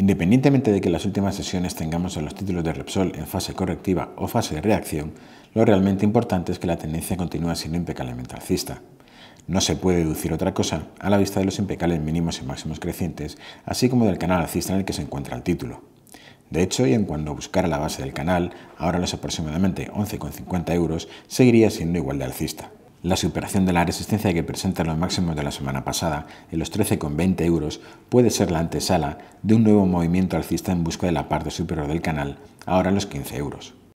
Independientemente de que las últimas sesiones tengamos a los títulos de Repsol en fase correctiva o fase de reacción, lo realmente importante es que la tendencia continúa siendo impecablemente alcista. No se puede deducir otra cosa a la vista de los impecables mínimos y máximos crecientes, así como del canal alcista en el que se encuentra el título. De hecho, y en cuanto buscara la base del canal, ahora los aproximadamente 11,50 euros, seguiría siendo igual de alcista. La superación de la resistencia que presenta los máximos de la semana pasada, en los 13,20 euros, puede ser la antesala de un nuevo movimiento alcista en busca de la parte superior del canal, ahora los 15 euros.